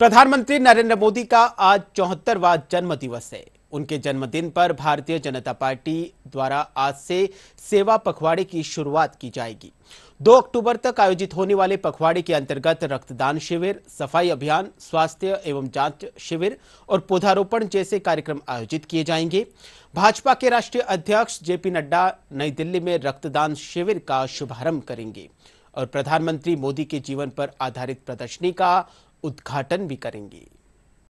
प्रधानमंत्री नरेंद्र मोदी का आज चौहत्तरवा जन्म दिवस है उनके जन्मदिन पर भारतीय जनता पार्टी द्वारा आज से सेवा पखवाड़े की शुरुआत की जाएगी 2 अक्टूबर तक आयोजित होने वाले पखवाड़े के अंतर्गत रक्तदान शिविर सफाई अभियान स्वास्थ्य एवं जांच शिविर और पौधारोपण जैसे कार्यक्रम आयोजित किए जाएंगे भाजपा के राष्ट्रीय अध्यक्ष जेपी नड्डा नई दिल्ली में रक्तदान शिविर का शुभारंभ करेंगे और प्रधानमंत्री मोदी के जीवन पर आधारित प्रदर्शनी का उद्घाटन भी करेंगी